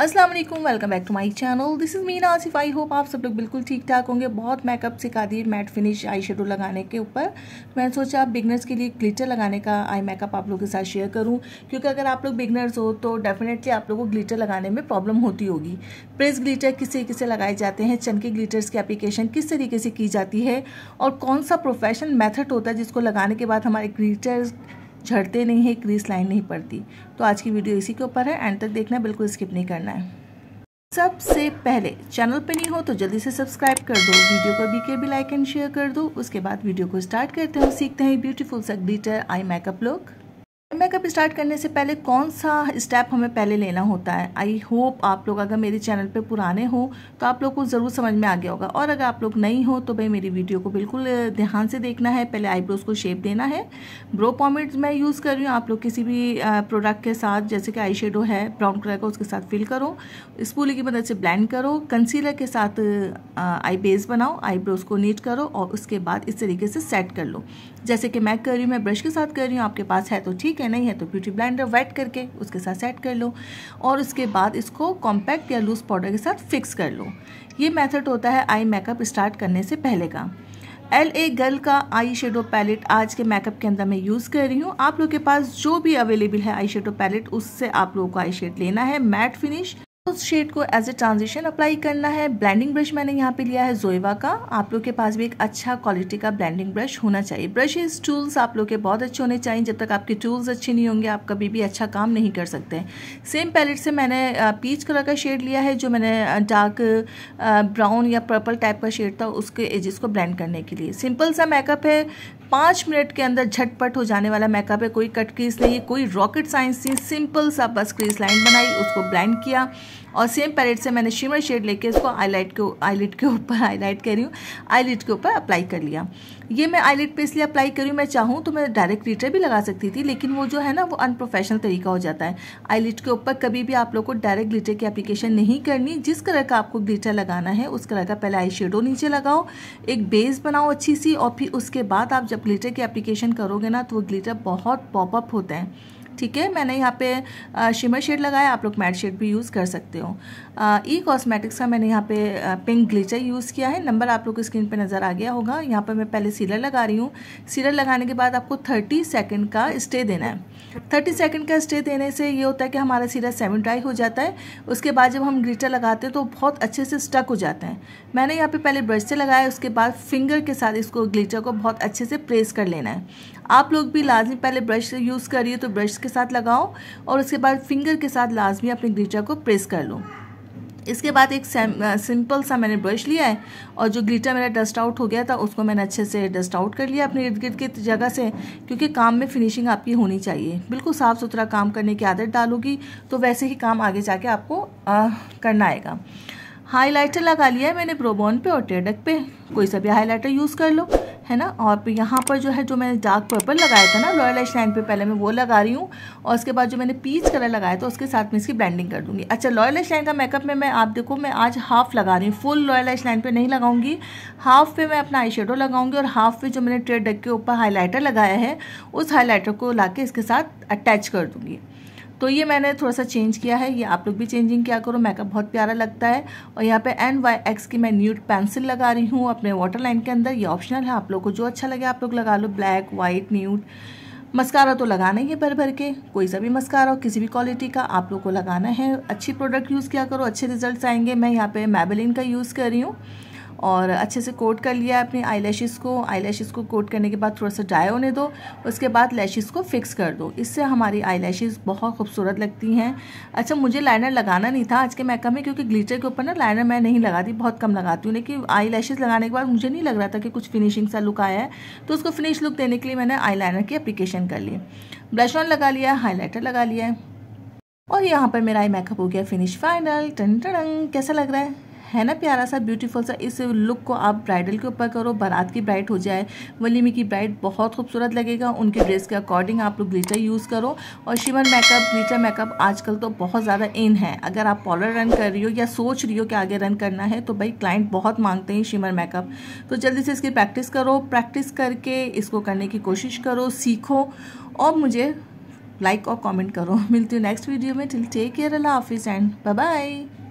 अस्सलाम वालेकुम welcome back to my channel this is Meena Asif I hope आप सब लोग बिल्कुल ठीक ठाक होंगे बहुत मेकअप सिखा दी मैट फिनिश आई शेडो लगाने के ऊपर मैंने सोचा आप बिगनर्स के लिए ग्लिटर लगाने का आई मेकअप आप लोगों के साथ शेयर करूं क्योंकि अगर आप लोग बिगनर्स हो तो डेफिनेटली आप लोगों को ग्लिटर लगाने में प्रॉब्लम होती होगी प्रेस ग्लीटर किस तरीके से लगाए जाते हैं चनके ग्लीटर्स की अप्लीकेशन किस तरीके से की जाती है और कौन सा प्रोफेशनल मैथड होता है जिसको लगाने के बाद हमारे ग्लीटर्स झड़ते नहीं है क्रीज लाइन नहीं पड़ती तो आज की वीडियो इसी के ऊपर है एंड तक देखना बिल्कुल स्किप नहीं करना है सबसे पहले चैनल पर नहीं हो तो जल्दी से सब्सक्राइब कर दो वीडियो को भी के भी लाइक एंड शेयर कर दो उसके बाद वीडियो को स्टार्ट करते हैं सीखते हैं ब्यूटीफुल सा eye makeup look makeup start करने से पहले कौन सा स्टेप हमें पहले लेना होता है आई होप आप लोग अगर मेरे चैनल पे पुराने हो तो आप लोग को ज़रूर समझ में आ गया होगा और अगर आप लोग नहीं हो तो भाई मेरी वीडियो को बिल्कुल ध्यान से देखना है पहले आईब्रोज़ को शेप देना है ब्रो पॉमिट मैं यूज़ कर रही हूँ आप लोग किसी भी प्रोडक्ट के साथ जैसे कि आई है ब्राउन कलर का उसके साथ फिल करो स्पूली की मदद से ब्लैंड करो कंसीलर के साथ आई बेस बनाओ आईब्रोज़ को नीट करो और उसके बाद इस तरीके से सेट कर लो जैसे कि मैं कर रही हूँ मैं ब्रश के साथ कर रही हूँ आपके पास है तो ठीक है है नहीं है तो ब्यूटी ब्लाइंडर वेट करके उसके साथ सेट कर लो और उसके बाद इसको कॉम्पैक्ट या लूज पाउडर के साथ फिक्स कर लो ये मेथड होता है आई मेकअप स्टार्ट करने से पहले का एल ए गर्ल का आई शेडो पैलेट आज के मेकअप के अंदर मैं यूज़ कर रही हूँ आप लोग के पास जो भी अवेलेबल है आई शेडो पैलेट उससे आप लोगों को आई शेड लेना है मैट फिनिश उस शेड को एज ए ट्रांजिशन अप्लाई करना है ब्लेंडिंग ब्रश मैंने यहाँ पे लिया है जोएवा का आप लोग के पास भी एक अच्छा क्वालिटी का ब्लेंडिंग ब्रश होना चाहिए ब्रशेज टूल्स आप लोग के बहुत अच्छे होने चाहिए जब तक आपके टूल्स अच्छे नहीं होंगे आप कभी भी अच्छा काम नहीं कर सकते सेम पैलेट से मैंने पीच कलर का शेड लिया है जो मैंने डार्क ब्राउन या पर्पल टाइप का शेड था उसके एजेस को ब्लेंड करने के लिए सिंपल सा मेकअप है पाँच मिनट के अंदर झटपट हो जाने वाला मेकअप है कोई कट क्रीज नहीं कोई रॉकेट साइंस नहीं सिंपल सा बस क्रीज लाइन बनाई उसको ब्लैंड किया और सेम पैलेट से मैंने शिमर शेड लेके इसको आईलाइट के आईलिट के ऊपर आईलाइट कह रही हूँ आईलिट के ऊपर अप्लाई कर लिया ये मैं आईलिट पे इसलिए अप्लाई करी मैं चाहूँ तो मैं डायरेक्ट ग्लिटर भी लगा सकती थी लेकिन वो जो है ना वो अनप्रोफेशनल तरीका हो जाता है आईलिट के ऊपर कभी भी आप लोग को डायरेक्ट ग्लिटर की अप्लीकेशन नहीं करनी जिस कलर का आपको ग्लिटर लगाना है उस कलर का पहले आई नीचे लगाओ एक बेस बनाओ अच्छी सी और फिर उसके बाद आप जब ग्लिटर की अप्लीकेशन करोगे ना तो वो ग्लिटर बहुत पॉपअप होते हैं ठीक है मैंने यहाँ पे शिमर शेड लगाया आप लोग मैट शेड भी यूज़ कर सकते हो ई कॉस्मेटिक्स का मैंने यहाँ पे पिंक ग्लिचर यूज़ किया है नंबर आप लोग स्क्रीन पे नज़र आ गया होगा यहाँ पर मैं पहले सीलर लगा रही हूँ सीलर लगाने के बाद आपको थर्टी सेकेंड का स्टे देना है थर्टी सेकेंड का स्टे देने से ये होता है कि हमारा सीरा सेवन ड्राई हो जाता है उसके बाद जब हम ग्लिटर लगाते हैं तो बहुत अच्छे से स्टक हो जाते हैं मैंने यहाँ पे पहले ब्रश से लगाया उसके बाद फिंगर के साथ इसको ग्लिटर को बहुत अच्छे से प्रेस कर लेना है आप लोग भी लाजमी पहले ब्रश यूज़ करिए तो ब्रश के साथ लगाओ और उसके बाद फिंगर के साथ लाजमी अपनी ग्लीचा को प्रेस कर लो इसके बाद एक सिंपल सा मैंने ब्रश लिया है और जो ग्लिटर मेरा डस्ट आउट हो गया था उसको मैंने अच्छे से डस्ट आउट कर लिया अपने इर्द गिर्द की जगह से क्योंकि काम में फिनिशिंग आपकी होनी चाहिए बिल्कुल साफ़ सुथरा काम करने की आदत डालोगी तो वैसे ही काम आगे जाके आपको आ, करना आएगा हाइलाइटर लगा लिया है मैंने प्रोबॉन पे और टेडक पे कोई सा भी हाईलाइटर यूज़ कर लो है ना और यहाँ पर जो है जो मैंने डार्क पर्पल लगाया था ना रॉयल एश लाइन पर पहले मैं वो लगा रही हूँ और उसके बाद जो मैंने पीच कलर लगाया था उसके साथ में इसकी ब्लैंडिंग कर दूँगी अच्छा रॉयल एश लाइन का मेकअप में मैं आप देखो मैं आज हाफ लगा रही हूँ फुल रॉयल एश लाइन पर नहीं लगाऊंगी हाफ पे मैं अपना आई लगाऊंगी और हाफ पे जो मैंने ट्रेड डग के ऊपर हाईलाइटर लगाया है उस हाईलाइटर को ला इसके साथ अटैच कर दूँगी तो ये मैंने थोड़ा सा चेंज किया है ये आप लोग भी चेंजिंग क्या करो मेकअप बहुत प्यारा लगता है और यहाँ पे एन वाई एक्स की मैं न्यूट पेंसिल लगा रही हूँ अपने वाटर लाइन के अंदर ये ऑप्शनल है आप लोग को जो अच्छा लगे आप लोग लगा लो ब्लैक वाइट न्यूट मस्कारा तो लगाना ही है भर भर के कोई सा भी मस्कारा हो किसी भी क्वालिटी का आप लोग को लगाना है अच्छी प्रोडक्ट यूज़ किया करो अच्छे रिजल्ट आएंगे मैं यहाँ पर मेबेलिन का यूज़ कर रही हूँ और अच्छे से कोट कर लिया अपने आई लैशेज़ को आई लैशेज़ को कोट करने के बाद थोड़ा सा ड्राई होने दो उसके बाद लैशेज़ को फिक्स कर दो इससे हमारी आई लैशेज़ बहुत खूबसूरत लगती हैं अच्छा मुझे लाइनर लगाना नहीं था आज के मेकअप में क्योंकि ग्लीटर के ऊपर ना लाइनर मैं नहीं लगाती बहुत कम लगाती हूँ लेकिन आई लगाने के बाद मुझे नहीं लग रहा था कि कुछ फिनिशिंग सा लुक आया है तो उसको फिनिश लुक देने के लिए मैंने आई की अप्लीकेशन कर ली ब्लश ऑन लगा लिया हाईलाइटर लगा लिया है और यहाँ पर मेरा आई मेकअप हो गया फिनिश फाइनल टन टन कैसा लग रहा है है ना प्यारा सा ब्यूटीफुल सा इस लुक को आप ब्राइडल के ऊपर करो बारात की ब्राइट हो जाए वलीमे की ब्राइट बहुत खूबसूरत लगेगा उनके ड्रेस के अकॉर्डिंग आप लोग ग्लीटर यूज़ करो और शिवन मेकअप ग्लीटर मेकअप आजकल तो बहुत ज़्यादा इन है अगर आप पॉलर रन कर रही हो या सोच रही हो कि आगे रन करना है तो भाई क्लाइंट बहुत मांगते हैं शिमर मेकअप तो जल्दी से इसकी प्रैक्टिस करो प्रैक्टिस करके इसको करने की कोशिश करो सीखो और मुझे लाइक और कमेंट करो मिलती हूँ नेक्स्ट वीडियो में टिल टेक केयर अल्लाह हाफिज़ एंड बाय बाय